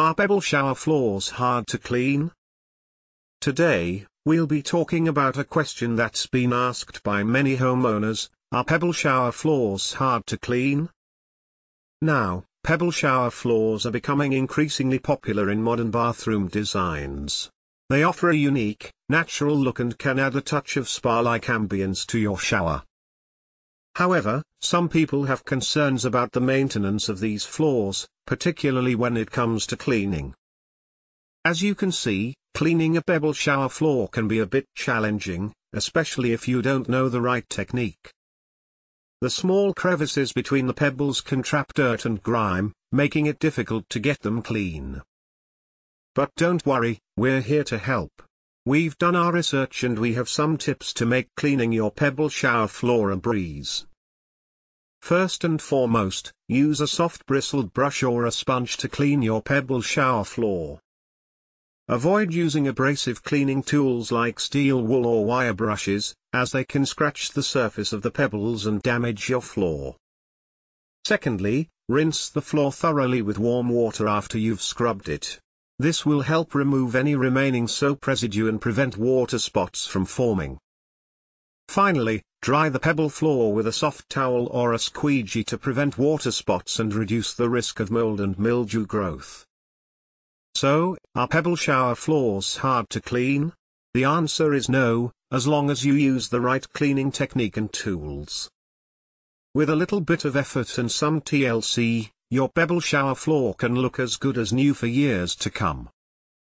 Are pebble shower floors hard to clean? Today, we'll be talking about a question that's been asked by many homeowners, are pebble shower floors hard to clean? Now, pebble shower floors are becoming increasingly popular in modern bathroom designs. They offer a unique, natural look and can add a touch of spa-like ambience to your shower. However, some people have concerns about the maintenance of these floors, particularly when it comes to cleaning. As you can see, cleaning a pebble shower floor can be a bit challenging, especially if you don't know the right technique. The small crevices between the pebbles can trap dirt and grime, making it difficult to get them clean. But don't worry, we're here to help. We've done our research and we have some tips to make cleaning your pebble shower floor a breeze. First and foremost, use a soft bristled brush or a sponge to clean your pebble shower floor. Avoid using abrasive cleaning tools like steel wool or wire brushes, as they can scratch the surface of the pebbles and damage your floor. Secondly, rinse the floor thoroughly with warm water after you've scrubbed it. This will help remove any remaining soap residue and prevent water spots from forming. Finally, Dry the pebble floor with a soft towel or a squeegee to prevent water spots and reduce the risk of mold and mildew growth. So, are pebble shower floors hard to clean? The answer is no, as long as you use the right cleaning technique and tools. With a little bit of effort and some TLC, your pebble shower floor can look as good as new for years to come.